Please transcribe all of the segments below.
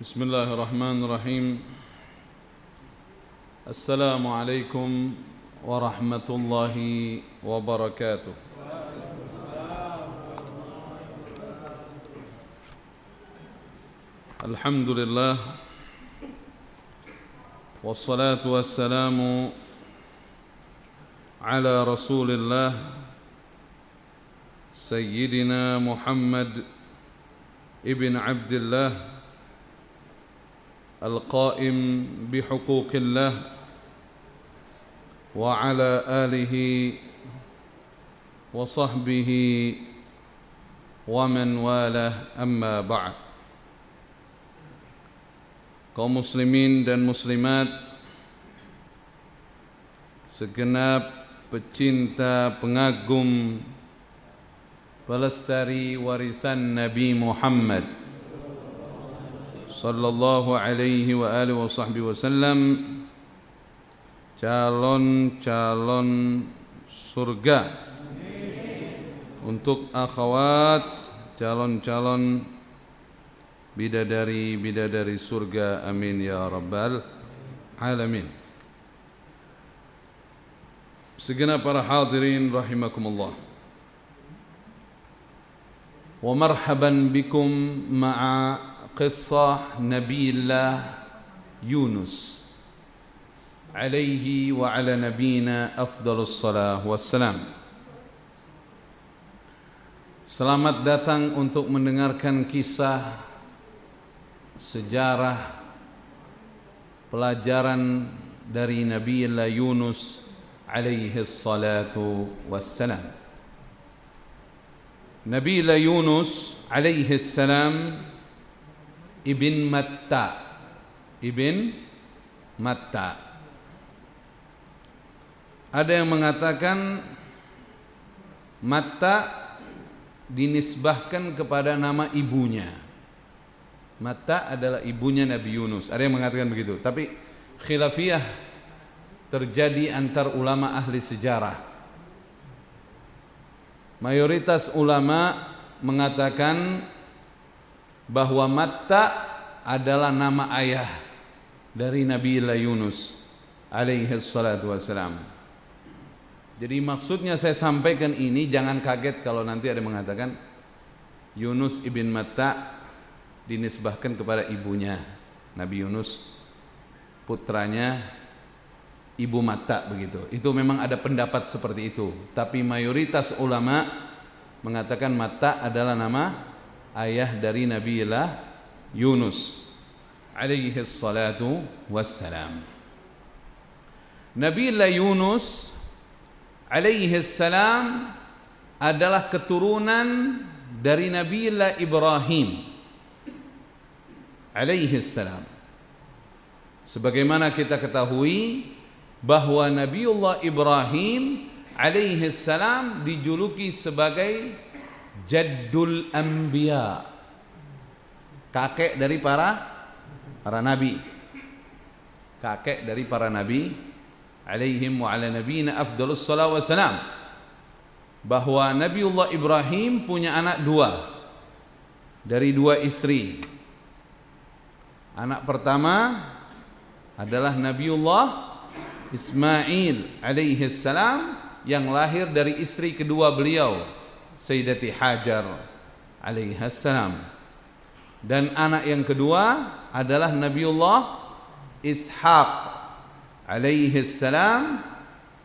بسم الله الرحمن الرحيم السلام عليكم ورحمة الله وبركاته الحمد لله والصلاة والسلام على رسول الله سيدنا محمد ابن عبد الله القائم بحقوق الله وعلى آله وصحبه ومن والاه أما بعد kaum muslimin dan muslimat segenap pecinta pengagum pelestari warisan Nabi Muhammad صلى الله عليه وآله وصحبه وسلم calon-calon surga untuk akhwat calon-calon bidadari-bidadari surga amin ya rabbal alamin segenap para hadirin rahimakumullah wa marhaban bikum ma'a قصة نبي الله يونس عليه وعلى نبينا أفضل الصلاة والسلام Selamat datang untuk mendengarkan kisah sejarah pelajaran dari Nabi Allah Yunus alaihi salatu wassalam. Nabi Allah Yunus alaihi salam Ibn Matta Ibn Matta ada yang mengatakan Matta dinisbahkan kepada nama ibunya Matta adalah ibunya Nabi Yunus ada yang mengatakan begitu tapi khilafiyah terjadi antar ulama ahli sejarah mayoritas ulama mengatakan bahwa Matta adalah nama ayah dari Nabi Yunus alaihi salatu wassalam. Jadi maksudnya saya sampaikan ini jangan kaget kalau nanti ada yang mengatakan Yunus ibn Matta dinisbahkan kepada ibunya Nabi Yunus putranya ibu mata begitu. Itu memang ada pendapat seperti itu, tapi mayoritas ulama mengatakan mata adalah nama ayah dari Nabi lah Yunus alaihi salatu wassalam Nabi lah Yunus alaihi salam adalah keturunan dari Nabi lah Ibrahim alaihi salam sebagaimana kita ketahui bahawa Nabiullah Ibrahim alaihi salam dijuluki sebagai Jaddul Anbiya kakek dari para para nabi kakek dari para nabi alaihim wa ala nabiyina afdalus salawat wassalam bahwa Nabiullah Ibrahim punya anak dua dari dua istri anak pertama adalah Nabiullah Ismail alaihi salam yang lahir dari istri kedua beliau Sayyidati Hajar alaihassalam dan anak yang kedua adalah Nabiullah Ishaq alaihissalam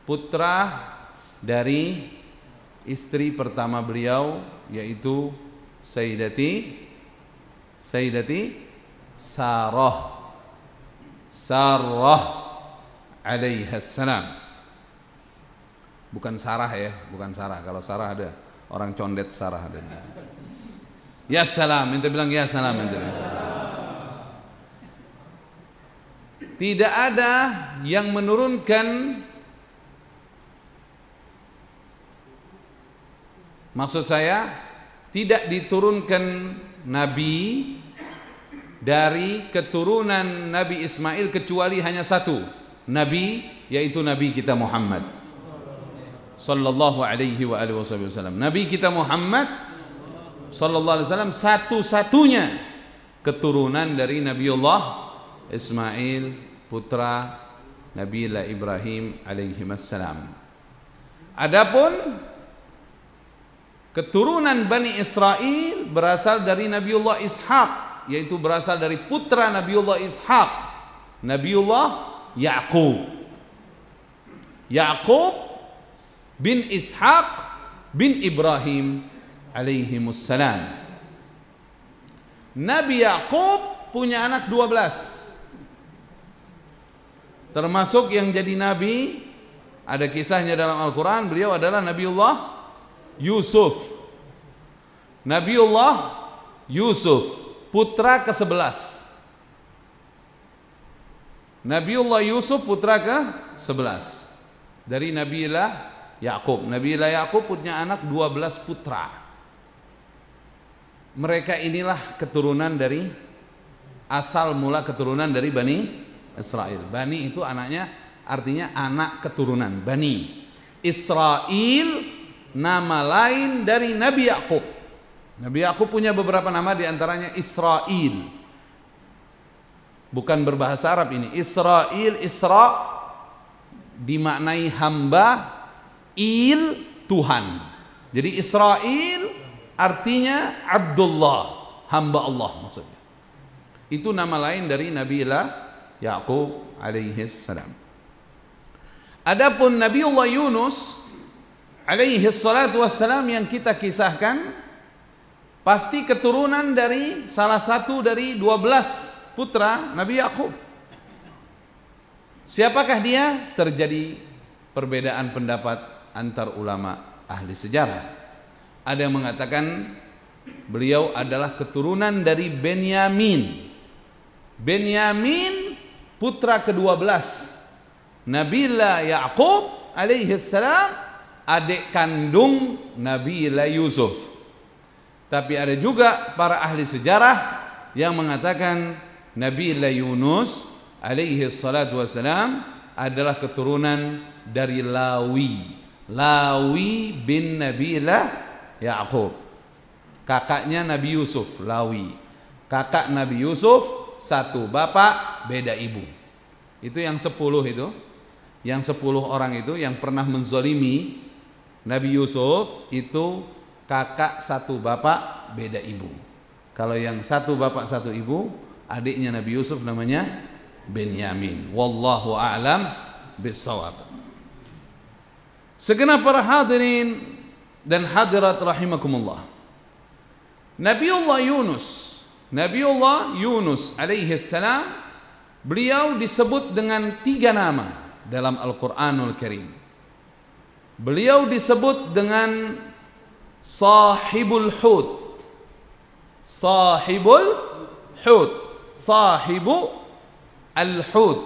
putra dari istri pertama beliau yaitu Sayyidati Sayyidati Sarah Sarah alaihissalam bukan Sarah ya bukan Sarah kalau Sarah ada orang condet sarah dan ya salam itu bilang ya salam tidak ada yang menurunkan maksud saya tidak diturunkan nabi dari keturunan Nabi Ismail kecuali hanya satu nabi yaitu nabi kita Muhammad sallallahu alaihi wa alihi wasallam. Nabi kita Muhammad sallallahu alaihi wasallam satu-satunya keturunan dari Nabi Allah Ismail putra Nabi Allah Ibrahim alaihi wasallam. Adapun keturunan Bani Israel berasal dari Nabi Allah Ishaq yaitu berasal dari putra Nabi Nabiullah Ishaq Allah Yaqub Yaqub bin Ishaq bin Ibrahim alaihimussalam. Nabi Yakub punya anak 12. Termasuk yang jadi nabi, ada kisahnya dalam Al-Qur'an, beliau adalah Nabiullah Yusuf. Nabiullah Yusuf, putra ke-11. Nabiullah Yusuf putra ke-11 dari Nabilah Yakub. Nabi Yakub punya anak 12 putra. Mereka inilah keturunan dari asal mula keturunan dari Bani Israel. Bani itu anaknya artinya anak keturunan Bani. Israel nama lain dari Nabi Yakub. Nabi Yakub punya beberapa nama diantaranya Israel. Bukan berbahasa Arab ini. Israel, Isra dimaknai hamba Il Tuhan. Jadi Israel artinya Abdullah, hamba Allah maksudnya. Itu nama lain dari Nabi Yakub alaihi salam. Adapun Nabi Allah Yunus alaihi salatu wassalam yang kita kisahkan pasti keturunan dari salah satu dari 12 putra Nabi Yakub. Siapakah dia? Terjadi perbedaan pendapat antar ulama ahli sejarah. Ada yang mengatakan beliau adalah keturunan dari Benyamin. Benyamin putra ke-12 Nabila Yakub alaihi salam adik kandung Nabila Yusuf. Tapi ada juga para ahli sejarah yang mengatakan Nabila Yunus alaihi salatu wasalam adalah keturunan dari Lawi. Lawi bin Nabi Nabilah Yakub. Kakaknya Nabi Yusuf, Lawi. Kakak Nabi Yusuf satu, bapak beda ibu. Itu yang sepuluh itu. Yang sepuluh orang itu yang pernah menzolimi Nabi Yusuf itu kakak satu bapak beda ibu. Kalau yang satu bapak satu ibu, adiknya Nabi Yusuf namanya Benyamin. Wallahu a'lam bisawab. Segenap para hadirin dan hadirat rahimakumullah. Nabi Allah Yunus, Nabi Allah Yunus alaihi salam, beliau disebut dengan tiga nama dalam Al-Qur'anul Karim. Beliau disebut dengan Sahibul Hud. Sahibul Hud. Sahibu Al-Hud.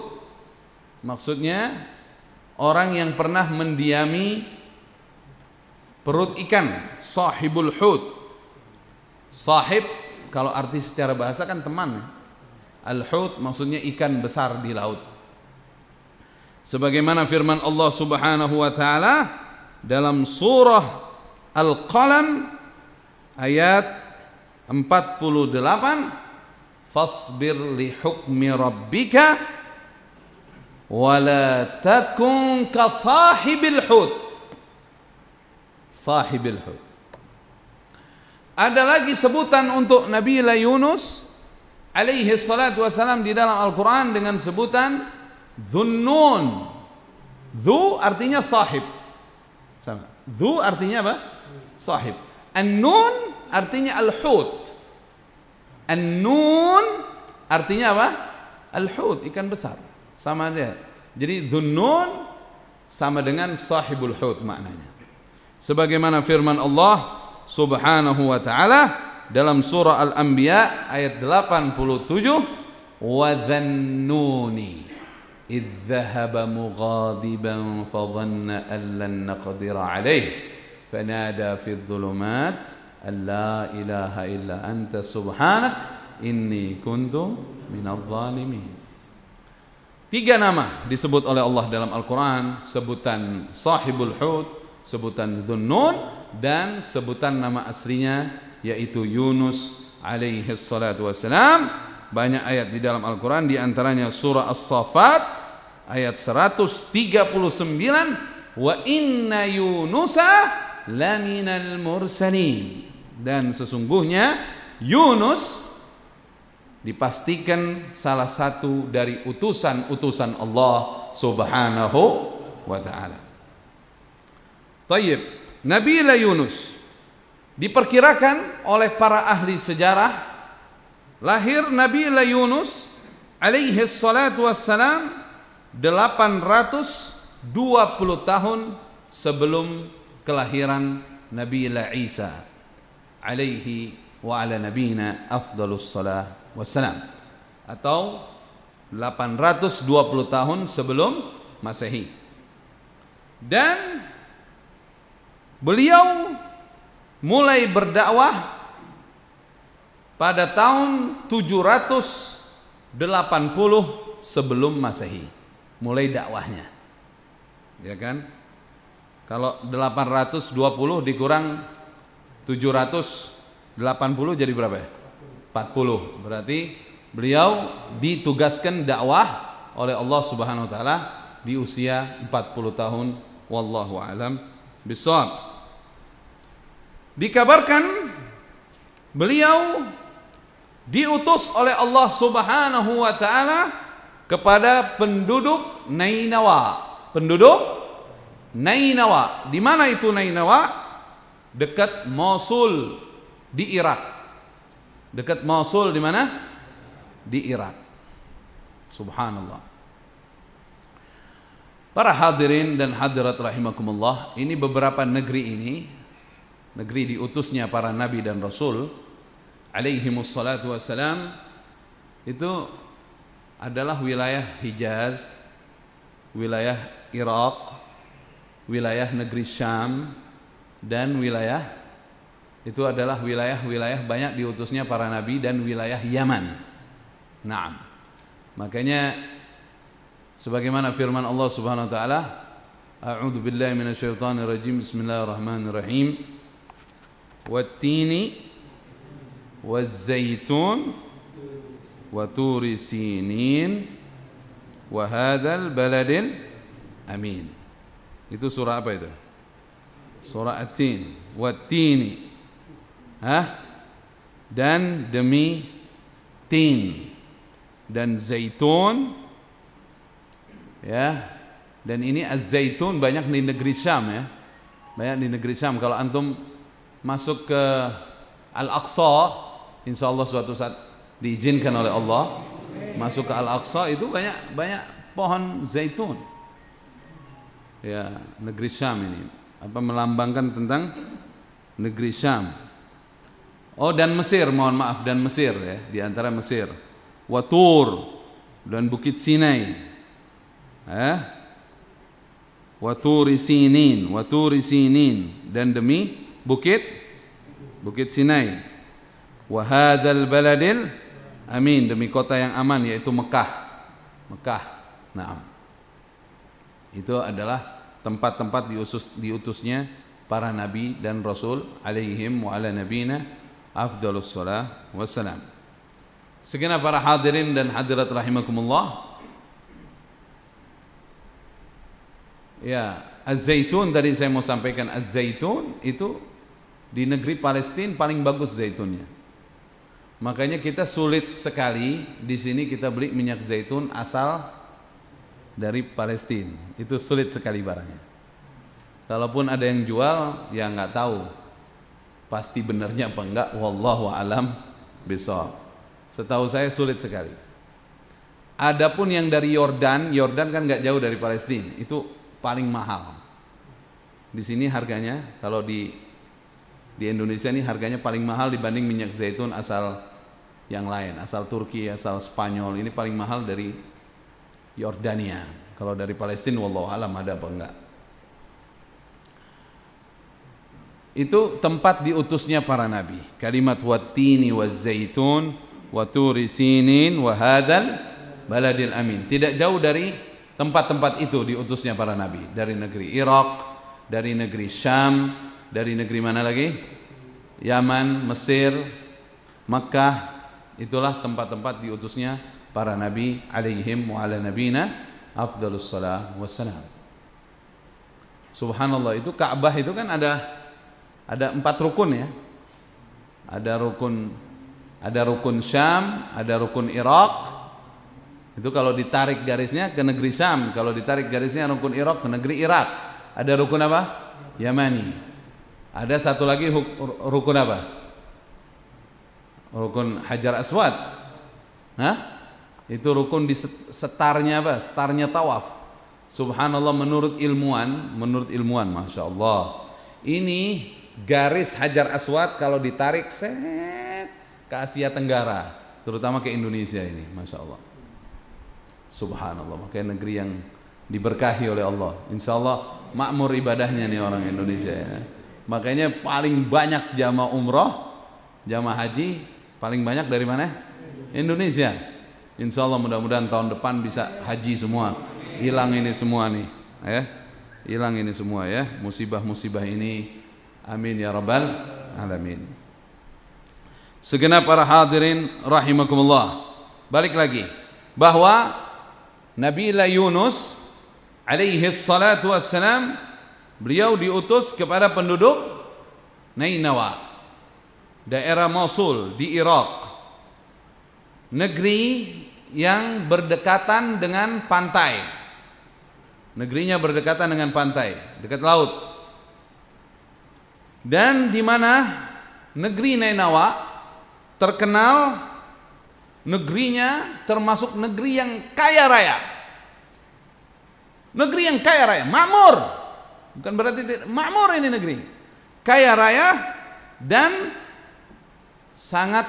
Maksudnya orang yang pernah mendiami perut ikan sahibul hud sahib kalau arti secara bahasa kan teman ya. al hud maksudnya ikan besar di laut sebagaimana firman Allah Subhanahu wa taala dalam surah Al-Qalam ayat 48 fasbir li hukmi rabbika wala takun ka sahibil hud sahibil hud ada lagi sebutan untuk Nabi Yunus alaihi salatu wasalam di dalam Al-Quran dengan sebutan Dhunnun Dhu artinya sahib Sama Dhu artinya apa? Sahib An-nun artinya al-hut An-nun artinya apa? Al-hut, ikan besar sama aja jadi dhunnun sama dengan sahibul hud maknanya sebagaimana firman Allah subhanahu wa ta'ala dalam surah Al-Anbiya ayat 87 wa dhannuni إذ ذهب مغاضبا فظن أن لن نقدر عليه فنادى في الظلمات أن لا إله إلا أنت سبحانك إني Tiga nama disebut oleh Allah dalam Al-Quran Sebutan Sahibul Hud Sebutan Dhunnun Dan sebutan nama aslinya Yaitu Yunus alaihi salatu wassalam Banyak ayat di dalam Al-Quran Di antaranya surah As-Safat Ayat 139 Wa inna Yunusa laminal mursalin Dan sesungguhnya Yunus dipastikan salah satu dari utusan-utusan Allah Subhanahu wa taala. Tayyib, Nabi Yunus diperkirakan oleh para ahli sejarah lahir Nabi Yunus alaihi salatu wassalam 820 tahun sebelum kelahiran Nabi Isa alaihi wa ala nabiyyina afdalus shalah wassalam atau 820 tahun sebelum Masehi. Dan beliau mulai berdakwah pada tahun 780 sebelum Masehi. Mulai dakwahnya. Ya kan? Kalau 820 dikurang 700 80 jadi berapa ya? 40. Berarti beliau ditugaskan dakwah oleh Allah Subhanahu wa taala di usia 40 tahun wallahu alam bisawab. Dikabarkan beliau diutus oleh Allah Subhanahu wa taala kepada penduduk Nainawa. Penduduk Nainawa. Di mana itu Nainawa? Dekat Mosul di Irak. Dekat Mosul di mana? Di Irak. Subhanallah. Para hadirin dan hadirat rahimakumullah, ini beberapa negeri ini, negeri diutusnya para nabi dan rasul alaihi wassalatu wassalam itu adalah wilayah Hijaz, wilayah Irak, wilayah negeri Syam dan wilayah itu adalah wilayah-wilayah banyak diutusnya para nabi dan wilayah Yaman. Naam. Makanya sebagaimana firman Allah Subhanahu wa taala, A'udzu billahi minasyaitonir rajim. Bismillahirrahmanirrahim. Wattini والزيتون وتور سينين وهذا البلد Amin." itu surah apa itu? Surah At-Tin, wat Hah? Dan demi tin dan zaitun ya dan ini az-zaitun banyak di negeri Syam ya banyak di negeri Syam kalau antum masuk ke Al-Aqsa insya Allah suatu saat diizinkan oleh Allah masuk ke Al-Aqsa itu banyak banyak pohon zaitun ya negeri Syam ini apa melambangkan tentang negeri Syam Oh dan Mesir, mohon maaf dan Mesir ya, di antara Mesir. Watur dan Bukit Sinai. Eh? Waturi Sinin, Waturi Sinin dan demi bukit Bukit Sinai. Wahadal baladil amin demi kota yang aman yaitu Mekah. Mekah. Naam. Itu adalah tempat-tempat diutus diutusnya para nabi dan rasul alaihim wa ala nabina afdalus salah wassalam. Segenap para hadirin dan hadirat rahimakumullah. Ya, az-zaitun tadi saya mau sampaikan az-zaitun itu di negeri Palestina paling bagus zaitunnya. Makanya kita sulit sekali di sini kita beli minyak zaitun asal dari Palestina. Itu sulit sekali barangnya. Kalaupun ada yang jual, ya nggak tahu pasti benarnya apa enggak wallahu alam besok setahu saya sulit sekali adapun yang dari Yordan Yordan kan enggak jauh dari Palestina itu paling mahal di sini harganya kalau di di Indonesia ini harganya paling mahal dibanding minyak zaitun asal yang lain asal Turki asal Spanyol ini paling mahal dari Yordania kalau dari Palestina wallahu alam ada apa enggak itu tempat diutusnya para nabi. Kalimat watini wa zaitun wa sinin baladil amin. Tidak jauh dari tempat-tempat itu diutusnya para nabi dari negeri Irak, dari negeri Syam, dari negeri mana lagi? Yaman, Mesir, Mekah. Itulah tempat-tempat diutusnya para nabi alaihim wa ala nabina afdalussalam wassalam. Subhanallah itu Ka'bah itu kan ada ada empat rukun ya. Ada rukun ada rukun Syam, ada rukun Irak. Itu kalau ditarik garisnya ke negeri Syam, kalau ditarik garisnya rukun Irak ke negeri Irak. Ada rukun apa? Yamani. Ada satu lagi rukun apa? Rukun Hajar Aswad. Hah? Itu rukun di setarnya apa? Setarnya tawaf. Subhanallah menurut ilmuwan, menurut ilmuwan, masya Allah. Ini garis Hajar Aswad kalau ditarik set ke Asia Tenggara, terutama ke Indonesia ini, masya Allah. Subhanallah, makanya negeri yang diberkahi oleh Allah. Insya Allah makmur ibadahnya nih orang Indonesia ya. Makanya paling banyak jamaah umroh, jamaah haji, paling banyak dari mana? Indonesia. Insya Allah mudah-mudahan tahun depan bisa haji semua. Hilang ini semua nih, ya. Hilang ini semua ya, musibah-musibah ini Amin ya rabbal alamin. Segenap para hadirin rahimakumullah. Balik lagi bahwa Nabi Yunus alaihi salatu wassalam beliau diutus kepada penduduk Nainawa daerah Mosul di Irak negeri yang berdekatan dengan pantai negerinya berdekatan dengan pantai dekat laut dan di mana negeri Nainawa terkenal negerinya termasuk negeri yang kaya raya. Negeri yang kaya raya, makmur. Bukan berarti makmur ini negeri. Kaya raya dan sangat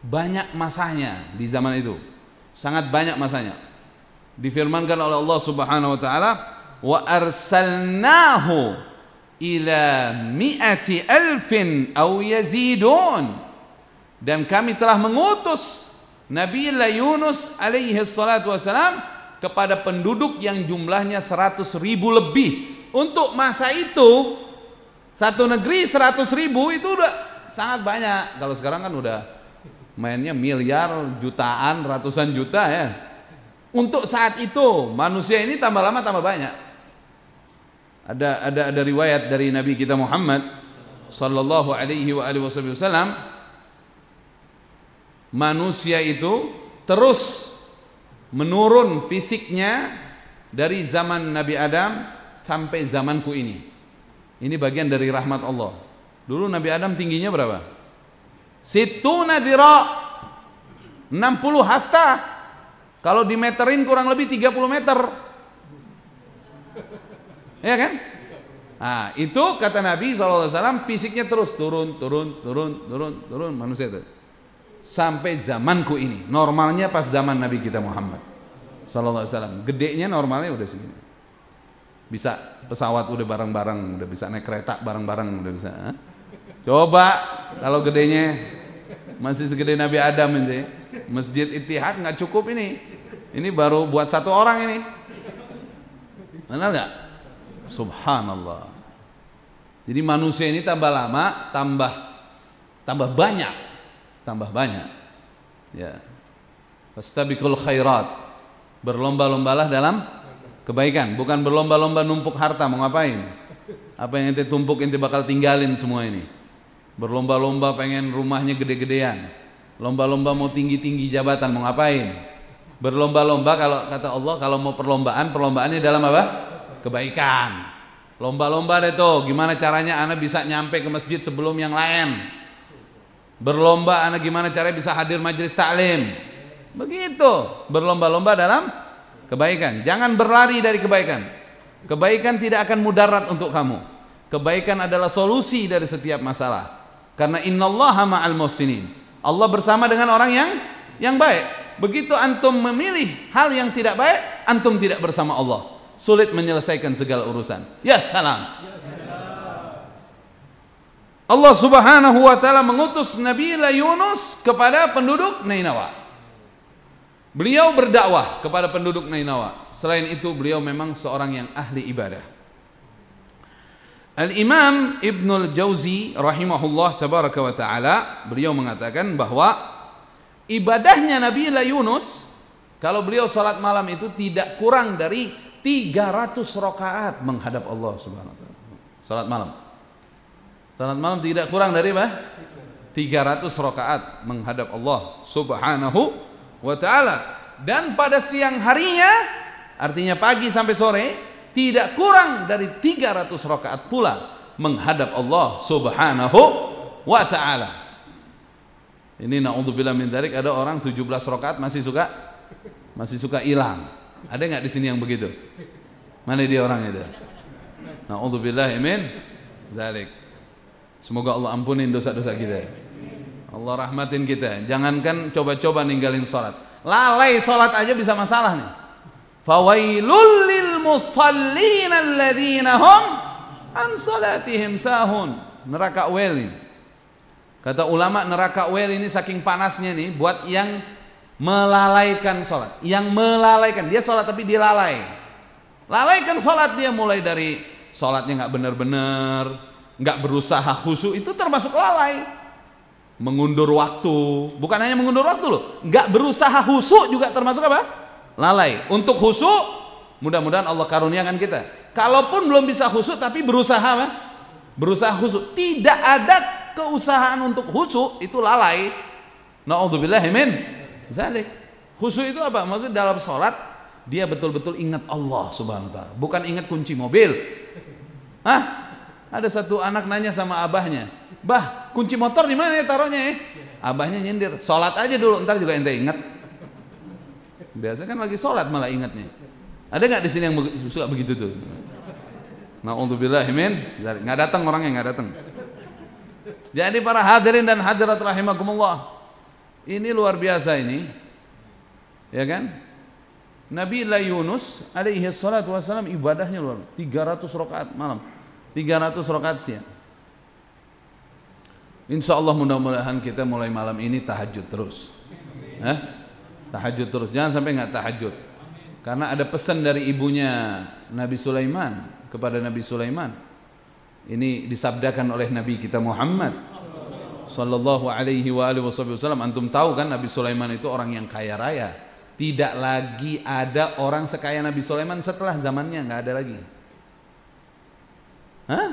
banyak masanya di zaman itu. Sangat banyak masanya. Difirmankan oleh Allah Subhanahu wa taala, "Wa arsalnahu ila mi'ati alfin au yazidun dan kami telah mengutus Nabi Yunus alaihi salatu wasalam kepada penduduk yang jumlahnya 100 ribu lebih untuk masa itu satu negeri 100 ribu itu udah sangat banyak kalau sekarang kan udah mainnya miliar jutaan ratusan juta ya untuk saat itu manusia ini tambah lama tambah banyak ada ada ada riwayat dari Nabi kita Muhammad sallallahu alaihi wa alihi wasallam manusia itu terus menurun fisiknya dari zaman Nabi Adam sampai zamanku ini. Ini bagian dari rahmat Allah. Dulu Nabi Adam tingginya berapa? Situ Ra 60 hasta. Kalau dimeterin kurang lebih 30 meter ya kan nah itu kata Nabi SAW fisiknya terus turun turun turun turun turun manusia itu sampai zamanku ini normalnya pas zaman Nabi kita Muhammad SAW gedenya normalnya udah segini bisa pesawat udah bareng-bareng udah bisa naik kereta bareng-bareng udah bisa eh? coba kalau gedenya masih segede Nabi Adam ini masjid Itihad nggak cukup ini ini baru buat satu orang ini benar nggak Subhanallah. Jadi manusia ini tambah lama, tambah tambah banyak, tambah banyak. Ya. Fastabiqul khairat. Berlomba-lombalah dalam kebaikan, bukan berlomba-lomba numpuk harta mau ngapain? Apa yang ente tumpuk ente bakal tinggalin semua ini. Berlomba-lomba pengen rumahnya gede-gedean. Lomba-lomba mau tinggi-tinggi jabatan mau ngapain? Berlomba-lomba kalau kata Allah kalau mau perlombaan, perlombaannya dalam apa? kebaikan. Lomba-lomba deh tuh, gimana caranya anak bisa nyampe ke masjid sebelum yang lain. Berlomba anak gimana caranya bisa hadir majelis taklim. Begitu, berlomba-lomba dalam kebaikan. Jangan berlari dari kebaikan. Kebaikan tidak akan mudarat untuk kamu. Kebaikan adalah solusi dari setiap masalah. Karena innallaha ma'al muhsinin. Allah bersama dengan orang yang yang baik. Begitu antum memilih hal yang tidak baik, antum tidak bersama Allah sulit menyelesaikan segala urusan. Ya salam. Allah Subhanahu wa taala mengutus Nabi Yunus kepada penduduk Nainawa. Beliau berdakwah kepada penduduk Nainawa. Selain itu beliau memang seorang yang ahli ibadah. Al-Imam Ibnul Jauzi rahimahullah tabaraka wa taala beliau mengatakan bahwa ibadahnya Nabi Yunus kalau beliau salat malam itu tidak kurang dari 300 rokaat menghadap Allah Subhanahu wa taala. Salat malam. Salat malam tidak kurang dari bah 300 rokaat menghadap Allah Subhanahu wa taala. Dan pada siang harinya artinya pagi sampai sore tidak kurang dari 300 rokaat pula menghadap Allah Subhanahu wa taala. Ini naudzubillah min ada orang 17 rokaat masih suka masih suka hilang. Ada nggak di sini yang begitu? Mana dia orang itu? Nauzubillah amin. Zalik. Semoga Allah ampunin dosa-dosa kita. Allah rahmatin kita. Jangankan coba-coba ninggalin sholat. Lalai sholat aja bisa masalah nih. Fawailul lil musallin alladzina an salatihim sahun. Neraka wel Kata ulama neraka wel ini saking panasnya nih buat yang melalaikan sholat yang melalaikan dia sholat tapi dilalai lalaikan sholat dia mulai dari sholatnya nggak benar-benar nggak berusaha khusyuk itu termasuk lalai mengundur waktu bukan hanya mengundur waktu loh nggak berusaha khusyuk juga termasuk apa lalai untuk khusyuk mudah-mudahan Allah karuniakan kita kalaupun belum bisa khusyuk tapi berusaha apa? berusaha khusyuk tidak ada keusahaan untuk khusyuk itu lalai naudzubillahimin Zalik. Khusyuk itu apa? Maksud dalam sholat dia betul-betul ingat Allah subhanahu wa ta'ala. Bukan ingat kunci mobil. Hah? Ada satu anak nanya sama abahnya, "Bah, kunci motor di mana ya taruhnya ya?" Abahnya nyindir, sholat aja dulu, ntar juga ente ingat." Biasanya kan lagi sholat malah ingatnya. Ada nggak di sini yang suka begitu tuh? Nauzubillah amin. nggak datang orangnya nggak datang. Jadi para hadirin dan hadirat rahimakumullah, ini luar biasa ini. Ya kan? Nabi La Yunus alaihi salatu wasalam ibadahnya luar 300 rakaat malam, 300 rakaat siang. Insya Allah mudah-mudahan kita mulai malam ini tahajud terus. Hah? Tahajud terus, jangan sampai nggak tahajud. Karena ada pesan dari ibunya Nabi Sulaiman kepada Nabi Sulaiman. Ini disabdakan oleh Nabi kita Muhammad Sallallahu alaihi wa alihi wasallam Antum tahu kan Nabi Sulaiman itu orang yang kaya raya Tidak lagi ada orang sekaya Nabi Sulaiman setelah zamannya nggak ada lagi Hah?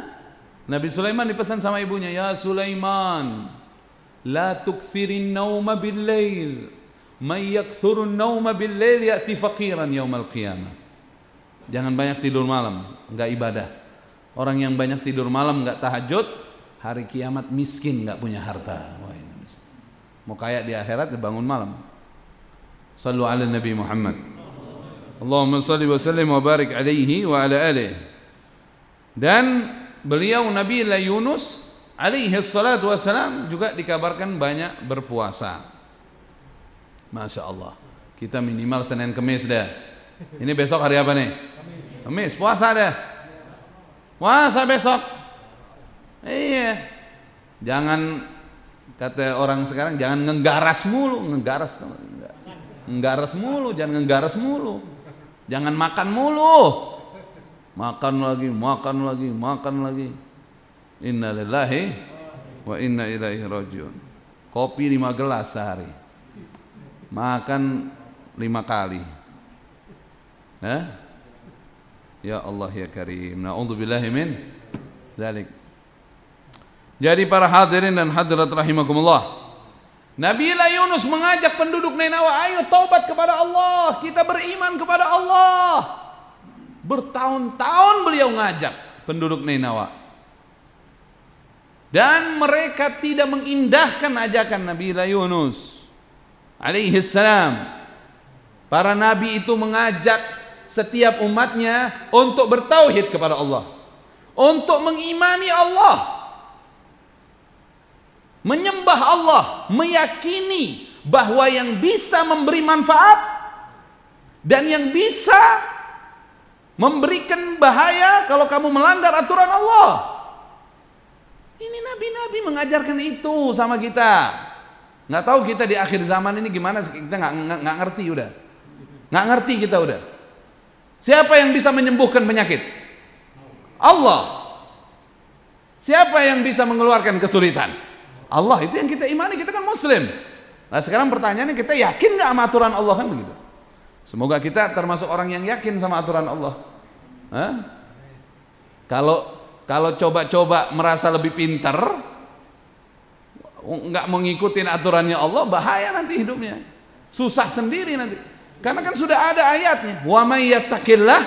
Nabi Sulaiman dipesan sama ibunya Ya Sulaiman La tukthirin nauma bil-lail May yakthurun nauma bil-lail Ya'ti faqiran yaumal qiyamah Jangan banyak tidur malam Nggak ibadah Orang yang banyak tidur malam nggak tahajud hari kiamat miskin nggak punya harta Wah, ini mau kaya di akhirat bangun malam sallu ala nabi Muhammad Allahumma salli wa sallim wa barik alaihi wa ala alihi dan beliau Nabi la Yunus alaihi salatu wassalam juga dikabarkan banyak berpuasa Masya Allah kita minimal Senin Kemis dah ini besok hari apa nih? Kemis, Kemis puasa dah puasa besok Iya. Jangan kata orang sekarang jangan ngegaras mulu, ngegaras enggak. mulu, jangan ngegaras mulu. Jangan makan mulu. Makan lagi, makan lagi, makan lagi. Innalillahi wa inna ilaihi rajiun. Kopi lima gelas sehari. Makan lima kali. Ya Allah ya Karim. Na'udzubillahi min zalik. Jadi para hadirin dan hadirat rahimakumullah. Nabi Yunus mengajak penduduk Nainawa, ayo taubat kepada Allah, kita beriman kepada Allah. Bertahun-tahun beliau ngajak penduduk Nainawa Dan mereka tidak mengindahkan ajakan Nabi Yunus alaihi salam. Para nabi itu mengajak setiap umatnya untuk bertauhid kepada Allah, untuk mengimani Allah menyembah Allah, meyakini bahwa yang bisa memberi manfaat dan yang bisa memberikan bahaya kalau kamu melanggar aturan Allah. Ini nabi-nabi mengajarkan itu sama kita. Nggak tahu kita di akhir zaman ini gimana, kita nggak, nggak, nggak ngerti udah. Nggak ngerti kita udah. Siapa yang bisa menyembuhkan penyakit? Allah. Siapa yang bisa mengeluarkan kesulitan? Allah itu yang kita imani, kita kan muslim. Nah sekarang pertanyaannya kita yakin gak sama aturan Allah kan begitu? Semoga kita termasuk orang yang yakin sama aturan Allah. Hah? Kalau kalau coba-coba merasa lebih pinter, nggak mengikuti aturannya Allah, bahaya nanti hidupnya. Susah sendiri nanti. Karena kan sudah ada ayatnya. Wa may yattaqillah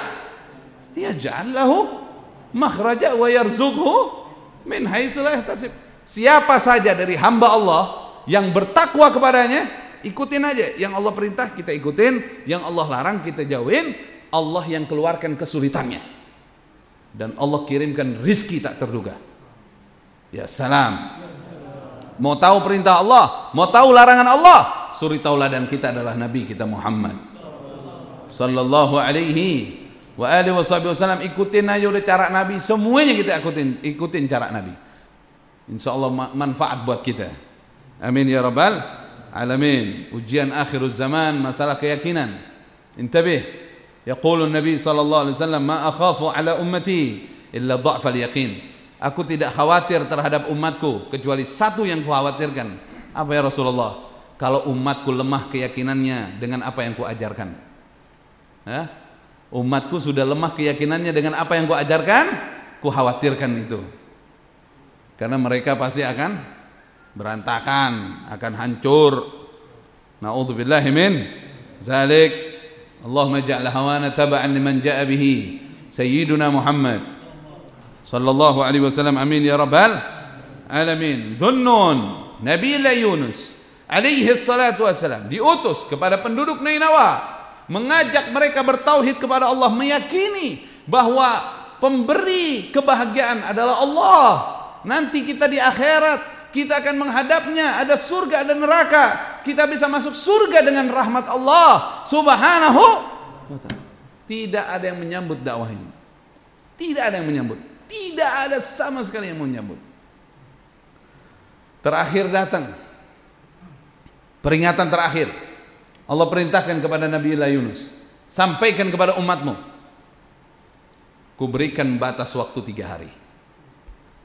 yaj'al lahu makhraja wa yarzuqhu min haitsu la Siapa saja dari hamba Allah yang bertakwa kepadanya, ikutin aja. Yang Allah perintah kita ikutin, yang Allah larang kita jauhin, Allah yang keluarkan kesulitannya. Dan Allah kirimkan rizki tak terduga. Ya salam. Mau tahu perintah Allah, mau tahu larangan Allah, suri dan kita adalah Nabi kita Muhammad. Sallallahu alaihi wa alihi wasallam ikutin aja udah cara Nabi semuanya kita ikutin ikutin cara Nabi Insya Allah manfaat buat kita. Amin ya rabbal alamin. Ujian akhir zaman masalah keyakinan. Intabih. Yaqulun Nabi sallallahu alaihi wasallam ma akhafu ala ummati illa dha'fal yaqin. Aku tidak khawatir terhadap umatku kecuali satu yang kukhawatirkan. Apa ya Rasulullah? Kalau umatku lemah keyakinannya dengan apa yang kuajarkan. Ya? Umatku sudah lemah keyakinannya dengan apa yang kuajarkan, kukhawatirkan itu. Karena mereka pasti akan berantakan, akan hancur. Nauzubillahi min zalik. Allahumma ja'al hawana taba'an liman ja'a bihi sayyiduna Muhammad sallallahu alaihi wasallam amin ya rabbal alamin. Dhunnun Nabi Yunus alaihi salatu wasalam diutus kepada penduduk Nainawa mengajak mereka bertauhid kepada Allah meyakini bahwa pemberi kebahagiaan adalah Allah Nanti kita di akhirat, kita akan menghadapnya, ada surga, ada neraka. Kita bisa masuk surga dengan rahmat Allah Subhanahu wa taala. Tidak ada yang menyambut dakwah ini. Tidak ada yang menyambut. Tidak ada sama sekali yang menyambut. Terakhir datang peringatan terakhir. Allah perintahkan kepada Nabi Yunus, sampaikan kepada umatmu, kuberikan batas waktu tiga hari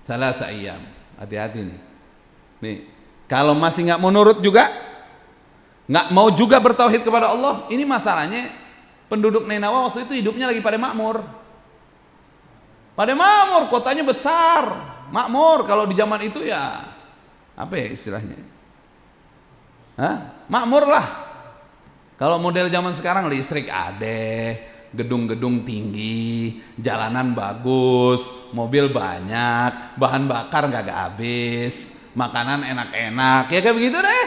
salah ayam. Hati-hati nih. Nih, kalau masih nggak mau nurut juga, nggak mau juga bertauhid kepada Allah, ini masalahnya penduduk Nainawa waktu itu hidupnya lagi pada makmur. Pada makmur, kotanya besar, makmur. Kalau di zaman itu ya apa ya istilahnya? Hah? Makmur lah. Kalau model zaman sekarang listrik ada, gedung-gedung tinggi, jalanan bagus, mobil banyak, bahan bakar gak gak habis, makanan enak-enak, ya kayak begitu deh.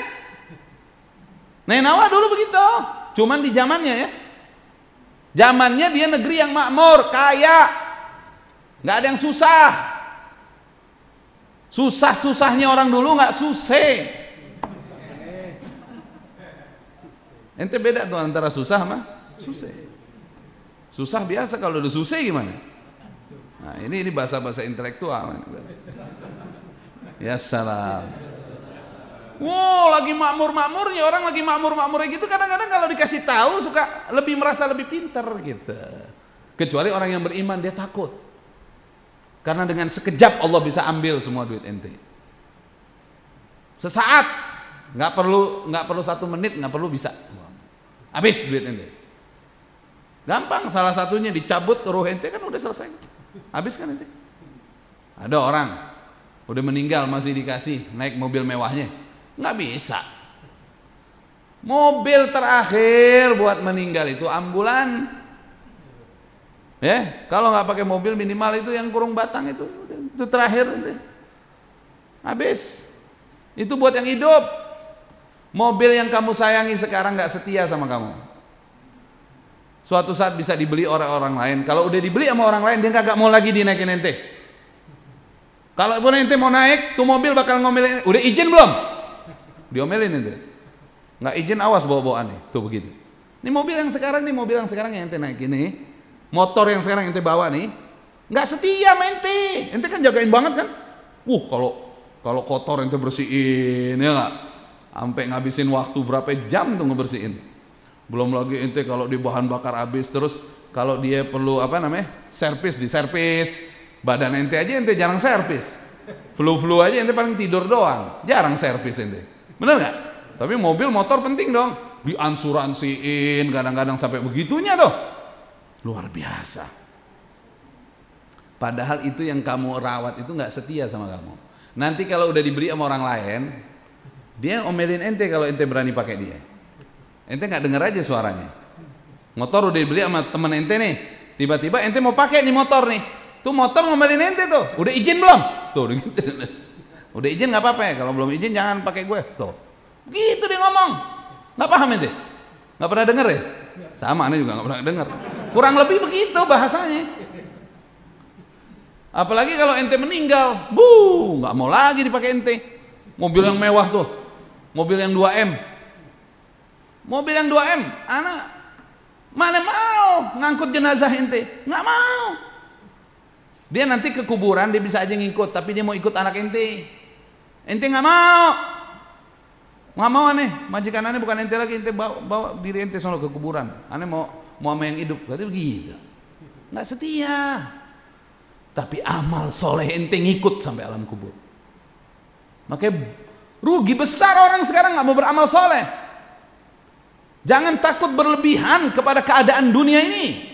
Nenawa dulu begitu, cuman di zamannya ya. Zamannya dia negeri yang makmur, kaya, nggak ada yang susah. Susah-susahnya orang dulu nggak susah. Ente beda tuh antara susah mah susah. Susah biasa kalau udah susah gimana? Nah, ini ini bahasa-bahasa intelektual. Ya salam. Wow, lagi makmur-makmurnya orang lagi makmur-makmurnya gitu kadang-kadang kalau dikasih tahu suka lebih merasa lebih pinter gitu. Kecuali orang yang beriman dia takut. Karena dengan sekejap Allah bisa ambil semua duit ente. Sesaat, nggak perlu nggak perlu satu menit, nggak perlu bisa. Habis duit ente. Gampang salah satunya dicabut ruh ente kan udah selesai. Habis kan ente. Ada orang udah meninggal masih dikasih naik mobil mewahnya. nggak bisa. Mobil terakhir buat meninggal itu ambulan. Ya, kalau nggak pakai mobil minimal itu yang kurung batang itu, itu terakhir ente. Habis. Itu buat yang hidup. Mobil yang kamu sayangi sekarang nggak setia sama kamu Suatu saat bisa dibeli oleh orang lain. Kalau udah dibeli sama orang lain, dia kagak mau lagi dinaikin ente. Kalau pun ente mau naik, tuh mobil bakal ngomelin. Udah izin belum? Diomelin ente. Nggak izin awas bawa bawa aneh. Tuh begitu. Ini mobil yang sekarang nih, mobil yang sekarang yang ente naik ini. Motor yang sekarang ente bawa nih. Nggak setia sama ente. Ente kan jagain banget kan? Uh, kalau kalau kotor ente bersihin, ya nggak? Sampai ngabisin waktu berapa jam tuh ngebersihin belum lagi inti kalau di bahan bakar habis terus kalau dia perlu apa namanya servis di servis badan inti aja inti jarang servis flu flu aja inti paling tidur doang jarang servis inti bener nggak tapi mobil motor penting dong diansuransiin kadang-kadang sampai begitunya tuh luar biasa padahal itu yang kamu rawat itu nggak setia sama kamu nanti kalau udah diberi sama orang lain dia omelin ente kalau ente berani pakai dia ente nggak dengar aja suaranya motor udah dibeli sama temen ente nih tiba-tiba ente mau pakai nih motor nih tuh motor ngembalin ente tuh udah izin belum tuh udah gitu udah izin nggak apa-apa ya kalau belum izin jangan pakai gue tuh gitu dia ngomong nggak paham ente nggak pernah denger ya sama ini juga nggak pernah denger kurang lebih begitu bahasanya apalagi kalau ente meninggal bu nggak mau lagi dipakai ente mobil yang mewah tuh mobil yang 2M Mobil yang 2M, anak mana mau ngangkut jenazah ente? Nggak mau. Dia nanti ke kuburan dia bisa aja ngikut, tapi dia mau ikut anak ente. Ente nggak mau. Nggak mau aneh, majikan aneh bukan ente lagi, ente bawa, bawa diri ente sono ke kuburan. Aneh mau mau ama yang hidup, berarti begitu. Nggak setia. Tapi amal soleh ente ngikut sampai alam kubur. Makanya rugi besar orang sekarang nggak mau beramal soleh. Jangan takut berlebihan kepada keadaan dunia ini.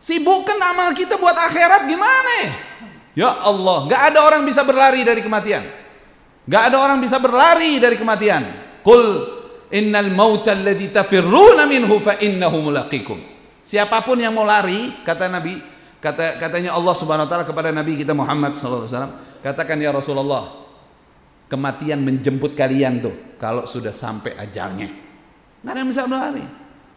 Sibukkan amal kita buat akhirat gimana? Ya Allah, nggak ada orang bisa berlari dari kematian. Nggak ada orang bisa berlari dari kematian. Kul innal mauta alladhi tafirruna minhu fa innahu mulaqikum. Siapapun yang mau lari, kata Nabi, kata katanya Allah Subhanahu wa taala kepada Nabi kita Muhammad sallallahu alaihi wasallam, katakan ya Rasulullah, kematian menjemput kalian tuh kalau sudah sampai ajalnya. Nggak ada yang bisa berlari.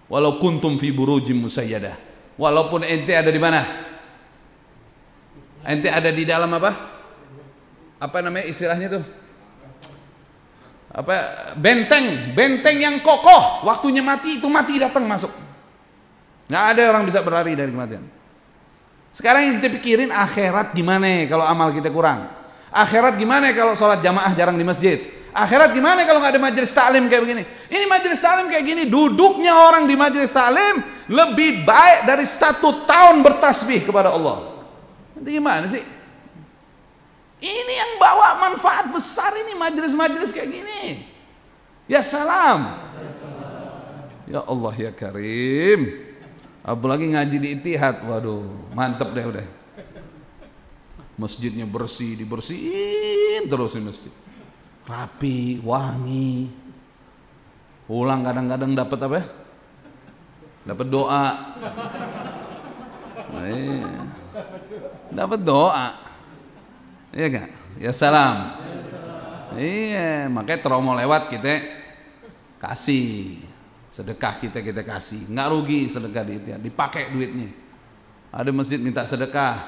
Walau kuntum fi burujim musayyadah. Walaupun ente ada di mana? Ente ada di dalam apa? Apa namanya istilahnya tuh? Apa benteng, benteng yang kokoh. Waktunya mati itu mati datang masuk. Nggak ada orang bisa berlari dari kematian. Sekarang yang kita pikirin akhirat gimana kalau amal kita kurang? Akhirat gimana kalau sholat jamaah jarang di masjid? Akhirat gimana kalau nggak ada majelis taklim kayak begini? Ini majelis taklim kayak gini, duduknya orang di majelis taklim lebih baik dari satu tahun bertasbih kepada Allah. Nanti gimana sih? Ini yang bawa manfaat besar ini majelis-majelis kayak gini. Ya salam. Ya Allah ya Karim. Apalagi ngaji di Itihad, waduh, mantep deh udah. Masjidnya bersih, dibersihin terus di masjid rapi, wangi. Pulang kadang-kadang dapat apa ya? Dapat doa. Nah, iya. Dapat doa. Iya enggak? Ya salam. Iya, makanya trauma lewat kita kasih sedekah kita kita kasih nggak rugi sedekah itu ya dipakai duitnya ada masjid minta sedekah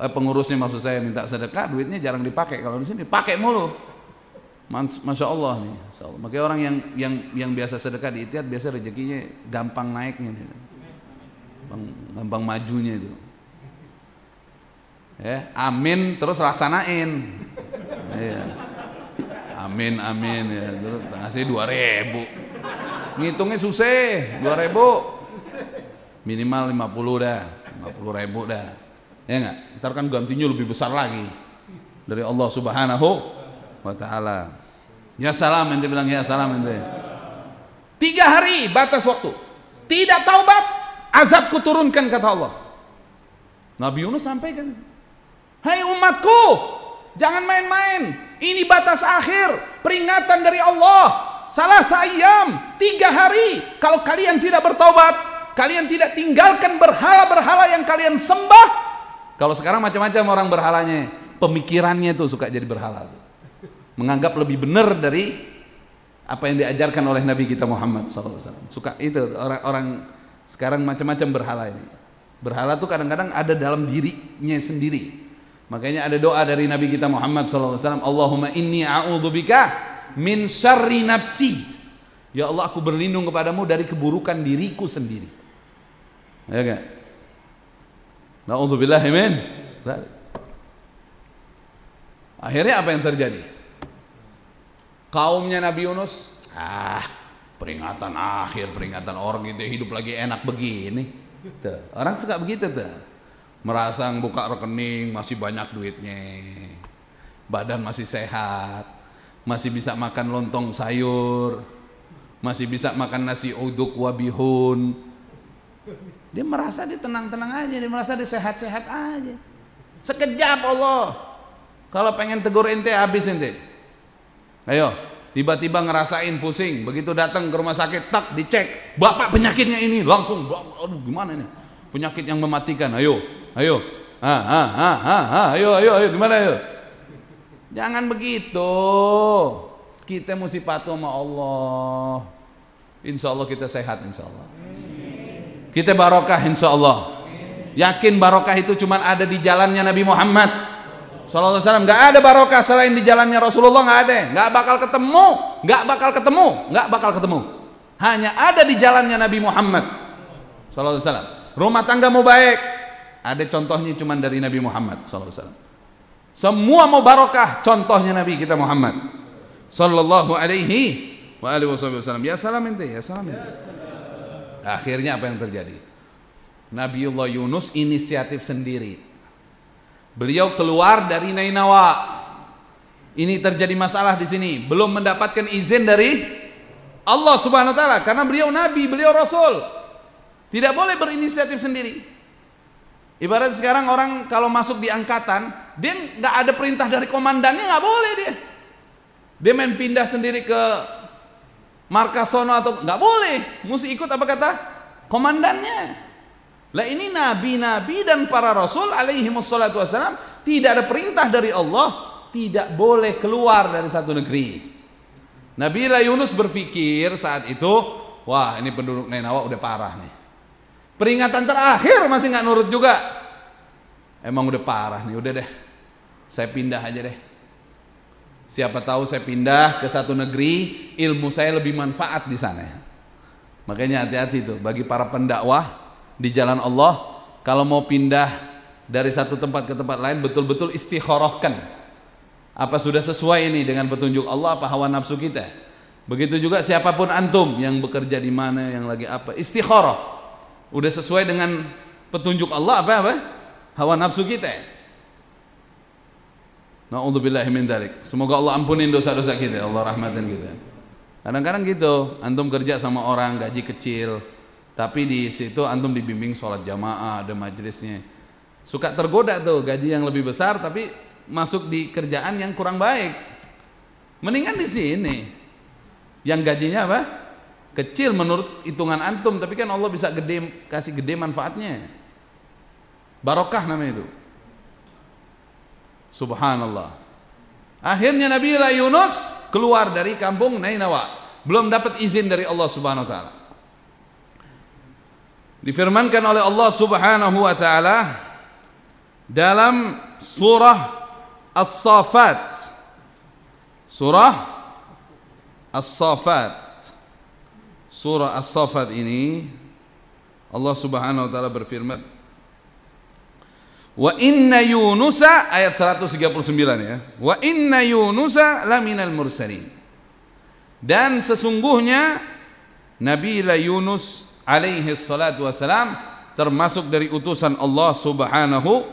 eh, pengurusnya maksud saya minta sedekah duitnya jarang dipakai kalau di sini pakai mulu Masya Allah nih. Masya Allah. Makanya orang yang yang yang biasa sedekah di itiat biasa rezekinya gampang naiknya, nih. Gampang, gampang majunya itu. Ya, amin terus laksanain. Ya. Amin amin ya. Terus ngasih dua ribu. Ngitungnya susah, dua ribu. Minimal lima puluh dah, lima puluh ribu dah. Ya enggak? Ntar kan gantinya lebih besar lagi dari Allah Subhanahu wa taala. Ya salam ente bilang ya salam ente. Tiga hari batas waktu. Tidak taubat, azabku turunkan kata Allah. Nabi Yunus sampaikan. Hai hey umatku, jangan main-main. Ini batas akhir, peringatan dari Allah. Salah ayam, tiga hari. Kalau kalian tidak bertaubat, kalian tidak tinggalkan berhala-berhala yang kalian sembah. Kalau sekarang macam-macam orang berhalanya, pemikirannya itu suka jadi berhala. Tuh menganggap lebih benar dari apa yang diajarkan oleh Nabi kita Muhammad SAW. Suka itu orang-orang sekarang macam-macam berhala ini. Berhala tuh kadang-kadang ada dalam dirinya sendiri. Makanya ada doa dari Nabi kita Muhammad SAW. Allahumma inni a'udzubika min syarri nafsi. Ya Allah aku berlindung kepadamu dari keburukan diriku sendiri. Ya enggak? Na'udzubillah min. Akhirnya apa yang terjadi? Kaumnya Nabi Yunus, ah peringatan akhir, peringatan orang itu hidup lagi enak begini. Tuh, orang suka begitu tuh. Merasa buka rekening masih banyak duitnya. Badan masih sehat, masih bisa makan lontong sayur, masih bisa makan nasi uduk wabihun. Dia merasa dia tenang-tenang aja, dia merasa dia sehat-sehat aja. Sekejap Allah. Kalau pengen tegur ente habis ente. Ayo, tiba-tiba ngerasain pusing, begitu datang ke rumah sakit, tak dicek, bapak penyakitnya ini, langsung, aduh gimana ini, penyakit yang mematikan, ayo, ayo, ah, ah, ah, ah, ah, ayo, ayo, ayo, gimana ayo? Jangan begitu, kita mesti patuh sama Allah, insya Allah kita sehat insya Allah, kita barokah insya Allah, yakin barokah itu cuma ada di jalannya Nabi Muhammad, Sallallahu Alaihi Wasallam. Gak ada barokah selain di jalannya Rasulullah gak ada. Gak bakal ketemu, gak bakal ketemu, gak bakal ketemu. Hanya ada di jalannya Nabi Muhammad. Sallallahu Alaihi Wasallam. Rumah tangga mau baik, ada contohnya cuma dari Nabi Muhammad. Sallallahu Alaihi Wasallam. Semua mau barokah, contohnya Nabi kita Muhammad. Sallallahu Alaihi wasallam. Ya salam ente, ya salam ente. Akhirnya apa yang terjadi? Nabiullah Yunus inisiatif sendiri Beliau keluar dari Nainawa. Ini terjadi masalah di sini, belum mendapatkan izin dari Allah Subhanahu wa taala karena beliau nabi, beliau rasul. Tidak boleh berinisiatif sendiri. Ibarat sekarang orang kalau masuk di angkatan, dia nggak ada perintah dari komandannya nggak boleh dia. Dia main pindah sendiri ke markas sono atau nggak boleh, mesti ikut apa kata komandannya. Lah ini nabi-nabi dan para rasul alaihi wassalatu wassalam tidak ada perintah dari Allah tidak boleh keluar dari satu negeri. nabi la Yunus berpikir saat itu, wah ini penduduk Nainawa udah parah nih. Peringatan terakhir masih nggak nurut juga. Emang udah parah nih, udah deh. Saya pindah aja deh. Siapa tahu saya pindah ke satu negeri, ilmu saya lebih manfaat di sana. Makanya hati-hati tuh bagi para pendakwah di jalan Allah kalau mau pindah dari satu tempat ke tempat lain betul-betul istikharahkan apa sudah sesuai ini dengan petunjuk Allah apa hawa nafsu kita begitu juga siapapun antum yang bekerja di mana yang lagi apa istikharah udah sesuai dengan petunjuk Allah apa apa hawa nafsu kita Na'udzubillahi min dalik. Semoga Allah ampunin dosa-dosa kita, Allah rahmatin kita. Kadang-kadang gitu, antum kerja sama orang gaji kecil, tapi di situ antum dibimbing sholat jamaah, ada majelisnya. Suka tergoda tuh gaji yang lebih besar tapi masuk di kerjaan yang kurang baik. Mendingan di sini. Yang gajinya apa? Kecil menurut hitungan antum, tapi kan Allah bisa gede kasih gede manfaatnya. Barokah nama itu. Subhanallah. Akhirnya Nabi Yunus keluar dari kampung Nainawa. Belum dapat izin dari Allah Subhanahu wa taala. Difirmankan oleh Allah Subhanahu wa taala dalam surah As-Saffat. Surah As-Saffat. Surah As-Saffat ini Allah Subhanahu wa taala berfirman Wa inna Yunusa ayat 139 ya. Wa inna Yunusa laminal mursalin. Dan sesungguhnya Nabi Yunus alaihi salatu wasalam termasuk dari utusan Allah Subhanahu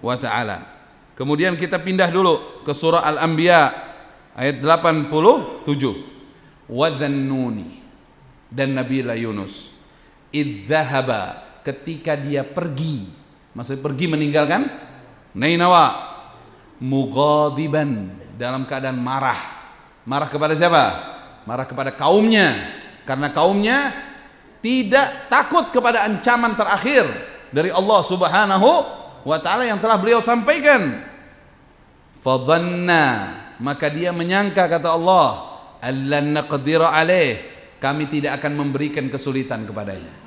wa taala. Kemudian kita pindah dulu ke surah Al-Anbiya ayat 87. Wa dhannuni dan Nabi La Yunus idzahaba ketika dia pergi maksudnya pergi meninggalkan Nainawa mughadiban dalam keadaan marah marah kepada siapa marah kepada kaumnya karena kaumnya tidak takut kepada ancaman terakhir dari Allah Subhanahu wa taala yang telah beliau sampaikan. Fadhanna, maka dia menyangka kata Allah, allan naqdiru alaih, kami tidak akan memberikan kesulitan kepadanya.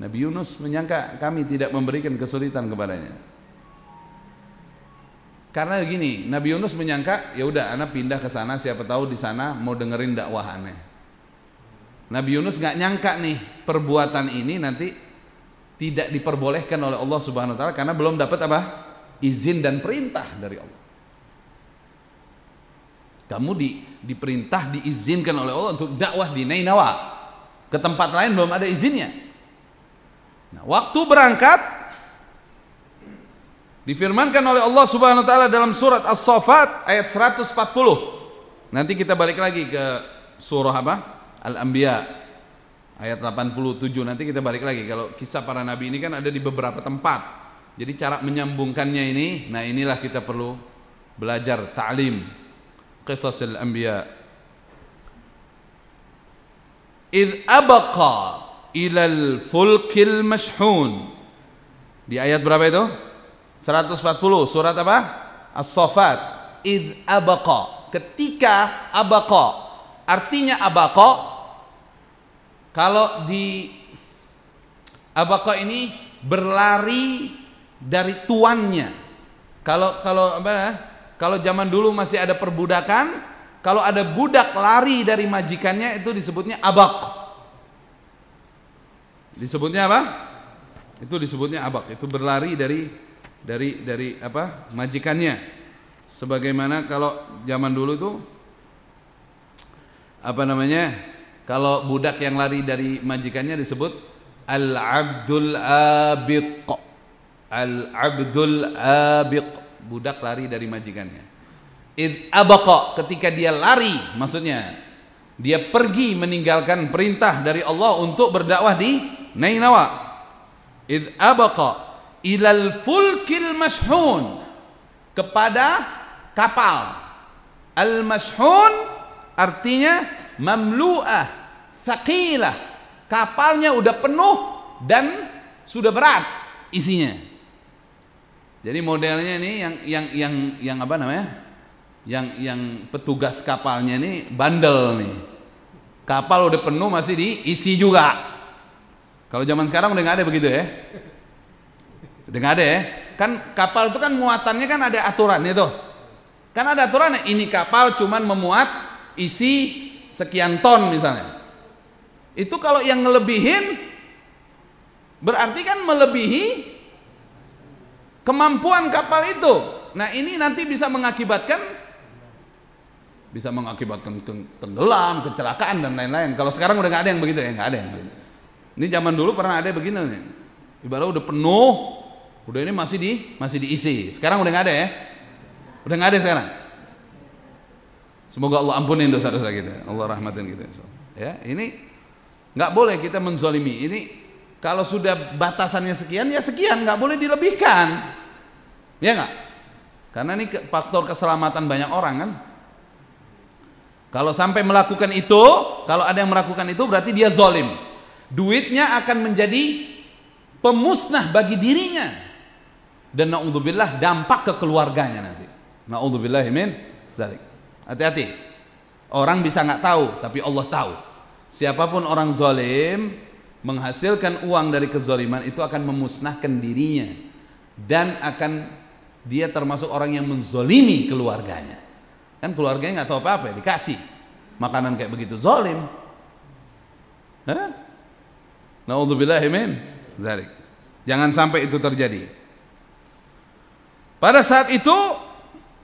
Nabi Yunus menyangka kami tidak memberikan kesulitan kepadanya. Karena gini, Nabi Yunus menyangka ya udah anak pindah ke sana siapa tahu di sana mau dengerin dakwah aneh Nabi Yunus nggak nyangka nih perbuatan ini nanti tidak diperbolehkan oleh Allah Subhanahu wa taala karena belum dapat apa? izin dan perintah dari Allah. Kamu di, diperintah diizinkan oleh Allah untuk dakwah di Nainawa. Ke tempat lain belum ada izinnya. Nah, waktu berangkat difirmankan oleh Allah Subhanahu wa taala dalam surat As-Saffat ayat 140. Nanti kita balik lagi ke surah apa? Al-Anbiya ayat 87 nanti kita balik lagi kalau kisah para nabi ini kan ada di beberapa tempat jadi cara menyambungkannya ini nah inilah kita perlu belajar ta'lim qisasil anbiya id abaqa ilal fulkil mashhun di ayat berapa itu 140 surat apa as-saffat id abaqa ketika abaqa Artinya abakok kalau di abakok ini berlari dari tuannya. Kalau kalau apa ya? Kalau zaman dulu masih ada perbudakan, kalau ada budak lari dari majikannya itu disebutnya abak. Disebutnya apa? Itu disebutnya abak. Itu berlari dari dari dari apa? majikannya. Sebagaimana kalau zaman dulu itu apa namanya kalau budak yang lari dari majikannya disebut al abdul abiq al abdul abiq budak lari dari majikannya id abaqa ketika dia lari maksudnya dia pergi meninggalkan perintah dari Allah untuk berdakwah di Nainawa id abaqa ilal fulkil mashhun kepada kapal al mashhun Artinya mamlu'ah, thaqilah. Kapalnya udah penuh dan sudah berat isinya. Jadi modelnya ini yang yang yang yang apa namanya? Yang yang petugas kapalnya ini bandel nih. Kapal udah penuh masih diisi juga. Kalau zaman sekarang udah nggak ada begitu ya. Udah nggak ada ya. Kan kapal itu kan muatannya kan ada aturan itu. Kan ada aturan ini kapal cuman memuat isi sekian ton misalnya itu kalau yang ngelebihin berarti kan melebihi kemampuan kapal itu nah ini nanti bisa mengakibatkan bisa mengakibatkan tenggelam, kecelakaan dan lain-lain. Kalau sekarang udah gak ada yang begitu ya, gak ada yang begitu. Ini zaman dulu pernah ada begini nih. Ibarat udah penuh, udah ini masih di masih diisi. Sekarang udah gak ada ya, udah gak ada sekarang. Semoga Allah ampunin dosa-dosa kita, Allah rahmatin kita. Ya, ini nggak boleh kita menzolimi. Ini kalau sudah batasannya sekian ya sekian, nggak boleh dilebihkan. Ya nggak? Karena ini faktor keselamatan banyak orang kan. Kalau sampai melakukan itu, kalau ada yang melakukan itu berarti dia zolim. Duitnya akan menjadi pemusnah bagi dirinya. Dan naudzubillah dampak ke keluarganya nanti. Naudzubillah amin. zalik. Hati-hati. Orang bisa nggak tahu, tapi Allah tahu. Siapapun orang zalim menghasilkan uang dari kezaliman itu akan memusnahkan dirinya dan akan dia termasuk orang yang menzolimi keluarganya. Kan keluarganya nggak tahu apa-apa, dikasih makanan kayak begitu zalim. Nah, zalik. Jangan sampai itu terjadi. Pada saat itu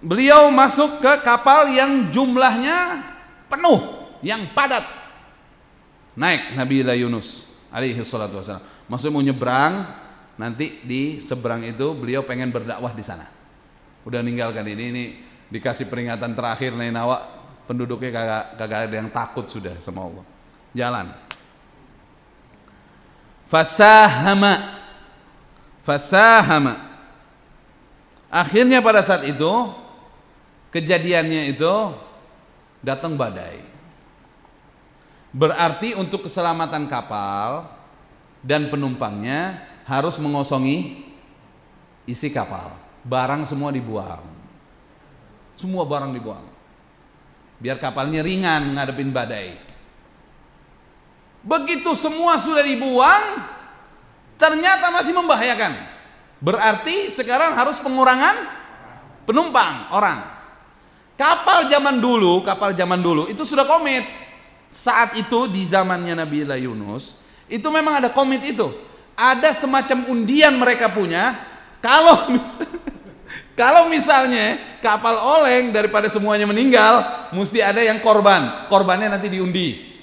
beliau masuk ke kapal yang jumlahnya penuh, yang padat. Naik Nabi Yunus alaihi salatu wasallam. Maksudnya mau nyebrang, nanti di seberang itu beliau pengen berdakwah di sana. Udah ninggalkan ini, ini dikasih peringatan terakhir Nainawa, penduduknya kagak kagak ada yang takut sudah sama Allah. Jalan. Fasahama. Fasahama. Akhirnya pada saat itu Kejadiannya itu datang badai. Berarti untuk keselamatan kapal dan penumpangnya harus mengosongi isi kapal. Barang semua dibuang. Semua barang dibuang. Biar kapalnya ringan ngadepin badai. Begitu semua sudah dibuang, ternyata masih membahayakan. Berarti sekarang harus pengurangan penumpang orang. Kapal zaman dulu, kapal zaman dulu itu sudah komit. Saat itu di zamannya Nabi Yunus, itu memang ada komit itu. Ada semacam undian mereka punya. Kalau misalnya, kalau misalnya kapal oleng daripada semuanya meninggal, mesti ada yang korban. Korbannya nanti diundi.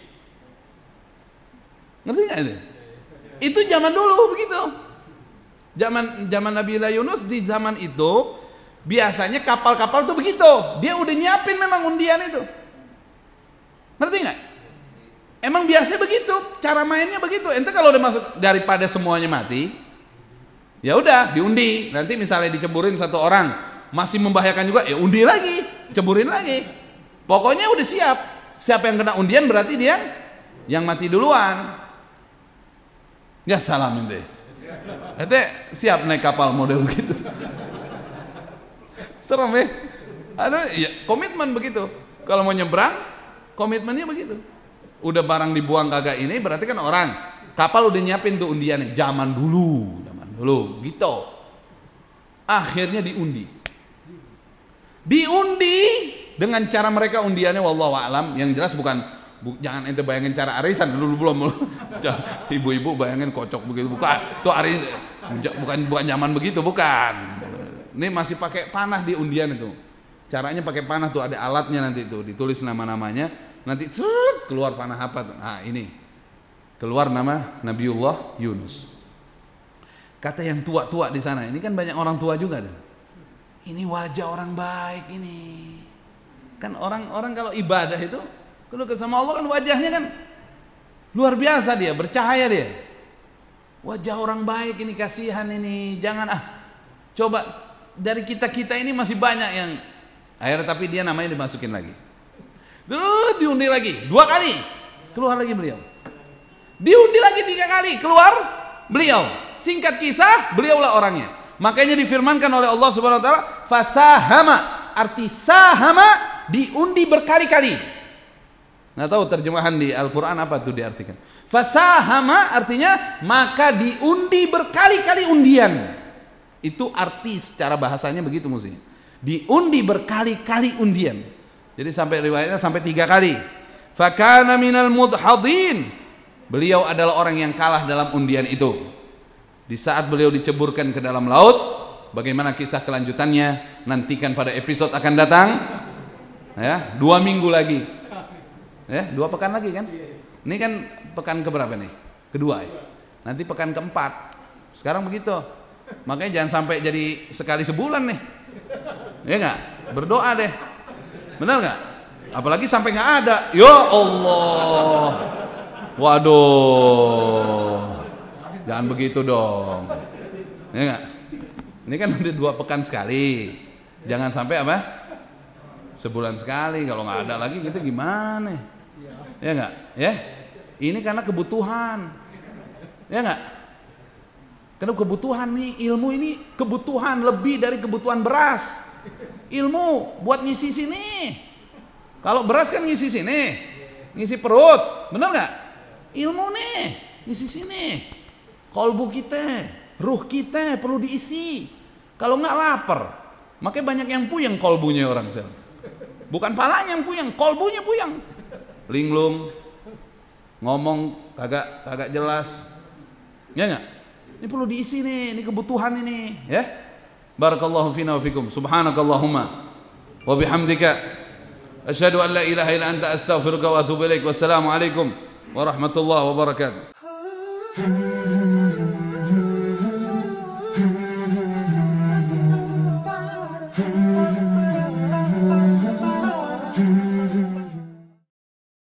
Ngerti nggak itu? Itu zaman dulu begitu. Zaman zaman Nabi Yunus di zaman itu Biasanya kapal-kapal tuh begitu. Dia udah nyiapin memang undian itu. Ngerti nggak? Emang biasanya begitu, cara mainnya begitu. Ente kalau udah masuk daripada semuanya mati, ya udah diundi. Nanti misalnya diceburin satu orang masih membahayakan juga, ya undi lagi, ceburin lagi. Pokoknya udah siap. Siapa yang kena undian berarti dia yang mati duluan. Ya salam ente. Ente siap naik kapal model begitu. Serem ya? Ada ya, komitmen begitu. Kalau mau nyebrang, komitmennya begitu. Udah barang dibuang kagak ini berarti kan orang kapal udah nyiapin tuh undiannya zaman dulu, zaman dulu gitu. Akhirnya diundi. Diundi dengan cara mereka undiannya wallahu alam yang jelas bukan bu, jangan ente bayangin cara arisan dulu belum ibu-ibu bayangin kocok begitu bukan tuh arisan bukan bukan zaman begitu bukan ini masih pakai panah di undian itu. Caranya pakai panah tuh ada alatnya nanti itu ditulis nama-namanya. Nanti cerut keluar panah apa tuh? Nah, ini keluar nama Nabiullah Yunus. Kata yang tua-tua di sana, ini kan banyak orang tua juga. Ini wajah orang baik ini. Kan orang-orang kalau ibadah itu kalau sama Allah kan wajahnya kan luar biasa dia, bercahaya dia. Wajah orang baik ini kasihan ini, jangan ah coba dari kita-kita ini masih banyak yang akhirnya tapi dia namanya dimasukin lagi. Terus diundi lagi dua kali, keluar lagi beliau. Diundi lagi tiga kali, keluar beliau. Singkat kisah, beliaulah orangnya. Makanya difirmankan oleh Allah Subhanahu wa taala, fasahama, arti sahama diundi berkali-kali. Nggak tahu terjemahan di Al-Quran apa tuh diartikan. Fasahama artinya maka diundi berkali-kali undian. Itu arti secara bahasanya begitu musim Diundi berkali-kali undian. Jadi sampai riwayatnya sampai tiga kali. Fakana minal mudhadin. Beliau adalah orang yang kalah dalam undian itu. Di saat beliau diceburkan ke dalam laut, bagaimana kisah kelanjutannya? Nantikan pada episode akan datang. Ya, dua minggu lagi. Ya, dua pekan lagi kan? Ini kan pekan keberapa nih? Kedua ya. Nanti pekan keempat. Sekarang begitu. Makanya jangan sampai jadi sekali sebulan nih. Ya nggak? Berdoa deh. Benar nggak? Apalagi sampai nggak ada. Ya Allah. Waduh. Jangan begitu dong. Ya nggak? Ini kan udah dua pekan sekali. Jangan sampai apa? Sebulan sekali. Kalau nggak ada lagi kita gimana? Ya nggak? Ya? Ini karena kebutuhan. Ya nggak? Karena kebutuhan nih, ilmu ini kebutuhan lebih dari kebutuhan beras. Ilmu buat ngisi sini. Kalau beras kan ngisi sini, ngisi perut, bener nggak? Ilmu nih, ngisi sini. Kolbu kita, ruh kita perlu diisi. Kalau nggak lapar, makanya banyak yang puyeng kolbunya orang sel. Bukan palanya yang puyeng, kolbunya puyeng. Linglung, ngomong kagak kagak jelas, ya nggak? Ini perlu diisi nih, ini kebutuhan ini, ya. Barakallahu fina wa fikum. Subhanakallahumma wa bihamdika asyhadu an la ilaha illa anta astaghfiruka wa atubu ilaik. Wassalamu alaikum warahmatullahi wabarakatuh.